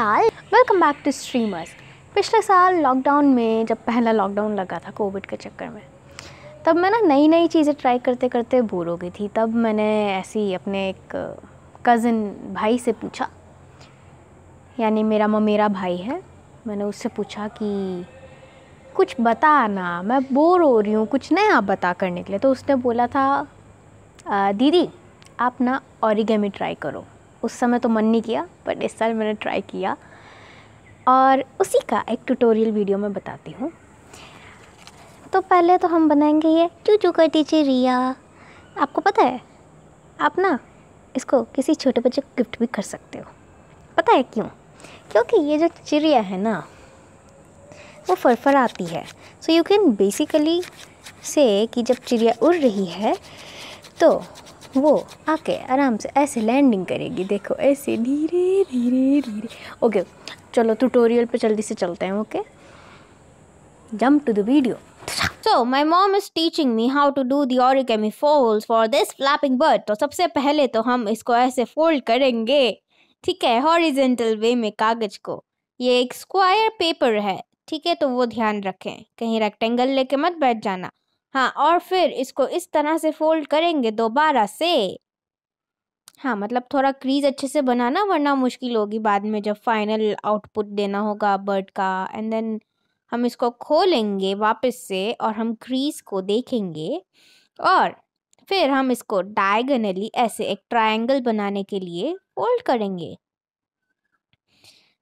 साल welcome back to streamers पिछले साल लॉकडाउन में जब पहला लॉकडाउन लगा था कोविड के चक्कर में तब मैं ना नई नई चीज़ें ट्राई करते करते बोर हो गई थी तब मैंने ऐसी अपने एक कज़न भाई से पूछा यानी मेरा ममेरा भाई है मैंने उससे पूछा कि कुछ बता ना मैं बोर हो रही हूँ कुछ नया बता करने के लिए तो उसने बोला था दीदी आप ना ऑरिगेमी ट्राई करो उस समय तो मन नहीं किया बट इस साल मैंने ट्राई किया और उसी का एक ट्यूटोरियल वीडियो मैं बताती हूँ तो पहले तो हम बनाएंगे ये क्यों चू कर दीजिए रिया आपको पता है आप ना इसको किसी छोटे बच्चे को गिफ्ट भी कर सकते हो पता है क्यों क्योंकि ये जो चिड़िया है ना वो फरफर आती है सो यू कैन बेसिकली से कि जब चिड़िया उड़ रही है तो वो आके आराम से ऐसे लैंडिंग करेगी देखो ऐसे धीरे धीरे धीरे ओके चलो ट्यूटोरियल पे जल्दी से चलते हैं okay jump to the video so my mom is teaching me how to do the origami folds for this flapping bird तो सबसे पहले तो हम इसको ऐसे फोल्ड करेंगे ठीक है हॉरिजेंटल वे में कागज को ये एक स्क्वायर पेपर है ठीक है तो वो ध्यान रखें कहीं रेक्टेंगल लेके मत बैठ जाना हाँ और फिर इसको इस तरह से फोल्ड करेंगे दोबारा से हाँ मतलब थोड़ा क्रीज अच्छे से बनाना वरना मुश्किल होगी बाद में जब फाइनल आउटपुट देना होगा बर्ड का एंड देन हम इसको खोलेंगे वापस से और हम क्रीज को देखेंगे और फिर हम इसको डायगनली ऐसे एक ट्रायंगल बनाने के लिए फोल्ड करेंगे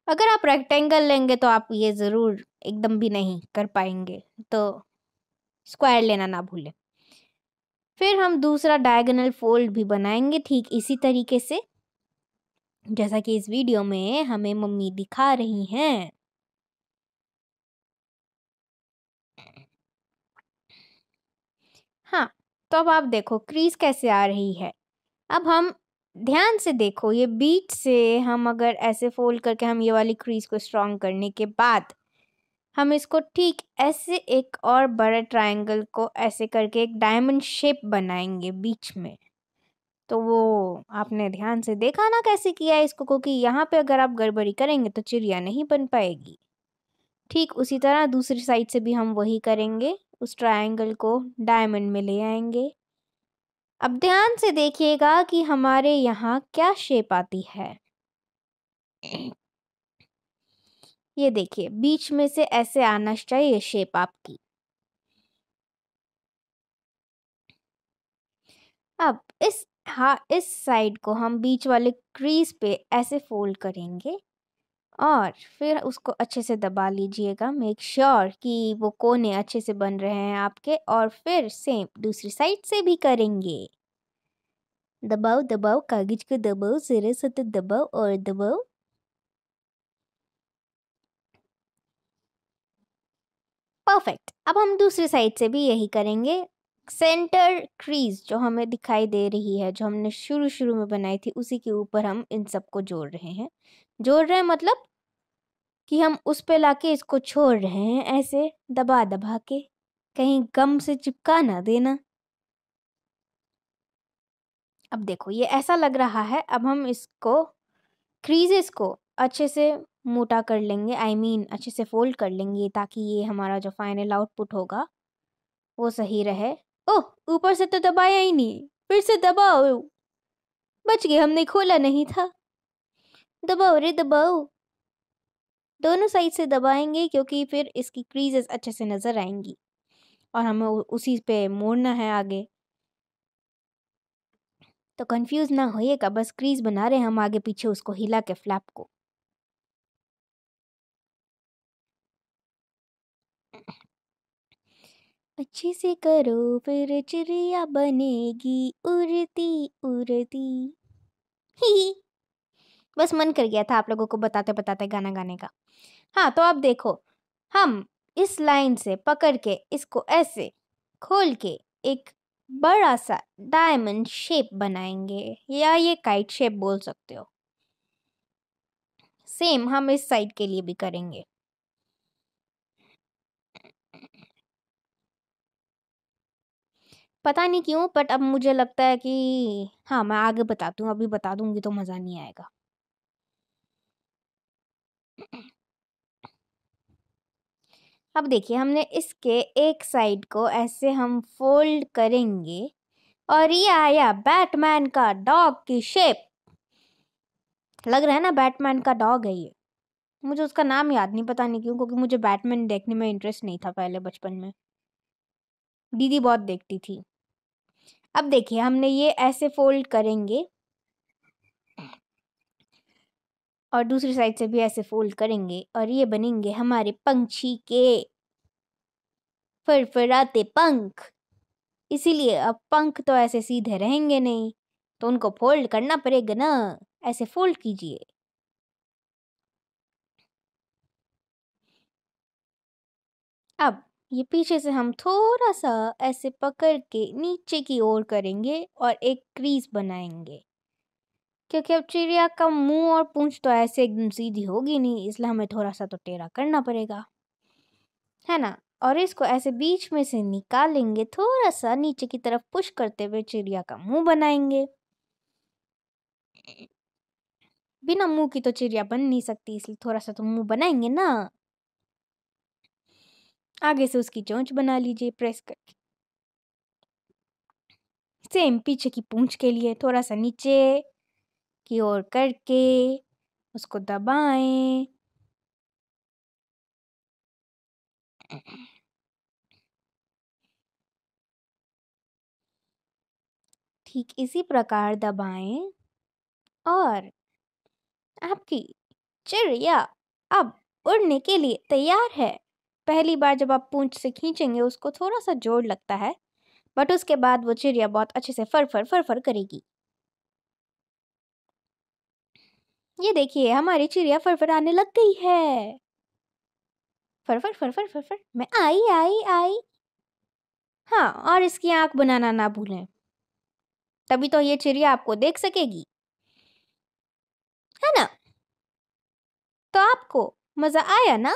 अगर आप रेक्टेंगल लेंगे तो आप ये ज़रूर एकदम भी नहीं कर पाएंगे तो स्क्वायर लेना ना भूलें फिर हम दूसरा डायगोनल फोल्ड भी बनाएंगे ठीक इसी तरीके से जैसा कि इस वीडियो में हमें मम्मी दिखा रही हैं हाँ तो अब आप देखो क्रीज कैसे आ रही है अब हम ध्यान से देखो ये बीच से हम अगर ऐसे फोल्ड करके हम ये वाली क्रीज को स्ट्रॉन्ग करने के बाद हम इसको ठीक ऐसे एक और बड़े ट्रायंगल को ऐसे करके एक डायमंड शेप बनाएंगे बीच में तो वो आपने ध्यान से देखा ना कैसे किया है इसको क्योंकि यहाँ पे अगर आप गड़बड़ी करेंगे तो चिड़िया नहीं बन पाएगी ठीक उसी तरह दूसरी साइड से भी हम वही करेंगे उस ट्रायंगल को डायमंड में ले आएंगे अब ध्यान से देखिएगा कि हमारे यहाँ क्या शेप आती है ये देखिए बीच में से ऐसे आना चाहिए शेप आपकी अब इस हा इस साइड को हम बीच वाले क्रीज पे ऐसे फोल्ड करेंगे और फिर उसको अच्छे से दबा लीजिएगा मेक श्योर sure कि वो कोने अच्छे से बन रहे हैं आपके और फिर सेम दूसरी साइड से भी करेंगे दबाओ दबाओ कागज को दबाओ जरा सत तो दबाओ और दबाओ परफेक्ट अब हम दूसरी साइड से भी यही करेंगे सेंटर क्रीज जो हमें दिखाई दे रही है जो हमने शुरू शुरू में बनाई थी उसी के ऊपर हम इन सबको जोड़ रहे हैं जोड़ रहे हैं मतलब कि हम उस पे लाके इसको छोड़ रहे हैं ऐसे दबा दबा के कहीं गम से चिपका ना देना अब देखो ये ऐसा लग रहा है अब हम इसको क्रीजेस को अच्छे से मोटा कर लेंगे आई I मीन mean, अच्छे से फोल्ड कर लेंगे ताकि ये हमारा जो फाइनल आउटपुट होगा वो सही रहे ओह ऊपर से तो दबाया ही नहीं फिर से दबाओ बच गए हमने खोला नहीं था दबाओ रे दबाओ दोनों साइड से दबाएंगे क्योंकि फिर इसकी क्रीजेस अच्छे से नज़र आएंगी और हमें उसी पे मोड़ना है आगे तो कंफ्यूज ना होइएगा बस क्रीज बना रहे हैं हम आगे पीछे उसको हिला के फ्लैप को अच्छे से करो फिर चिड़िया बनेगी उड़ती उड़ती ही बस मन कर गया था आप लोगों को बताते बताते गाना गाने का हाँ तो अब देखो हम इस लाइन से पकड़ के इसको ऐसे खोल के एक बड़ा सा डायमंड शेप बनाएंगे या ये काइट शेप बोल सकते हो सेम हम इस साइड के लिए भी करेंगे पता नहीं क्यों बट अब मुझे लगता है कि हाँ मैं आगे बताती हूँ अभी बता दूंगी तो मज़ा नहीं आएगा अब देखिए हमने इसके एक साइड को ऐसे हम फोल्ड करेंगे और ये आया बैटमैन का डॉग की शेप लग रहा है ना बैटमैन का डॉग है ये मुझे उसका नाम याद नहीं पता नहीं क्यों क्योंकि मुझे बैटमैन देखने में इंटरेस्ट नहीं था पहले बचपन में दीदी बहुत देखती थी अब देखिए हमने ये ऐसे फोल्ड करेंगे और दूसरी साइड से भी ऐसे फोल्ड करेंगे और ये बनेंगे हमारे पंछी के फरफराते पंख इसीलिए अब पंख तो ऐसे सीधे रहेंगे नहीं तो उनको फोल्ड करना पड़ेगा ना ऐसे फोल्ड कीजिए अब ये पीछे से हम थोड़ा सा ऐसे पकड़ के नीचे की ओर करेंगे और एक क्रीज बनाएंगे क्योंकि अब चिड़िया का मुंह और पूंछ तो ऐसे एकदम सीधी होगी नहीं इसलिए हमें थोड़ा सा तो टेढ़ा करना पड़ेगा है ना और इसको ऐसे बीच में से निकालेंगे थोड़ा सा नीचे की तरफ पुश करते हुए चिड़िया का मुंह बनाएंगे बिना मुंह की तो चिड़िया बन नहीं सकती इसलिए थोड़ा सा तो मुंह बनाएंगे ना आगे से उसकी चोंच बना लीजिए प्रेस करके सेम पीछे की पूंछ के लिए थोड़ा सा नीचे की ओर करके उसको दबाएं ठीक इसी प्रकार दबाएं और आपकी चिड़िया अब उड़ने के लिए तैयार है पहली बार जब आप पूंछ से खींचेंगे उसको थोड़ा सा जोर लगता है बट उसके बाद वो चिड़िया बहुत अच्छे से फर फर फर फर करेगी ये देखिए हमारी चिड़िया फरफर आने लग गई है फरफर फरफर फरफर मैं आई आई आई हाँ और इसकी आंख बनाना ना भूलें तभी तो ये चिड़िया आपको देख सकेगी है ना तो आपको मज़ा आया ना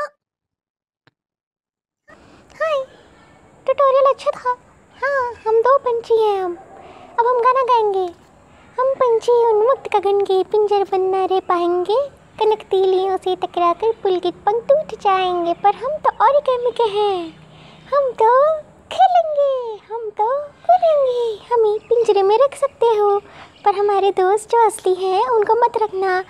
हाय ट्यूटोरियल अच्छा था हाँ हम दो पंछी हैं हम अब हम गाना गाएंगे हम पंछी उन्मुक्त कगन के पिंजर बनना रह पाएंगे कनक तीलियों से टकरा कर पुल के पंख टूट जाएंगे पर हम तो और कम के हैं हम तो खेलेंगे हम तो करेंगे हमें पिंजरे में रख सकते हो पर हमारे दोस्त जो असली हैं उनको मत रखना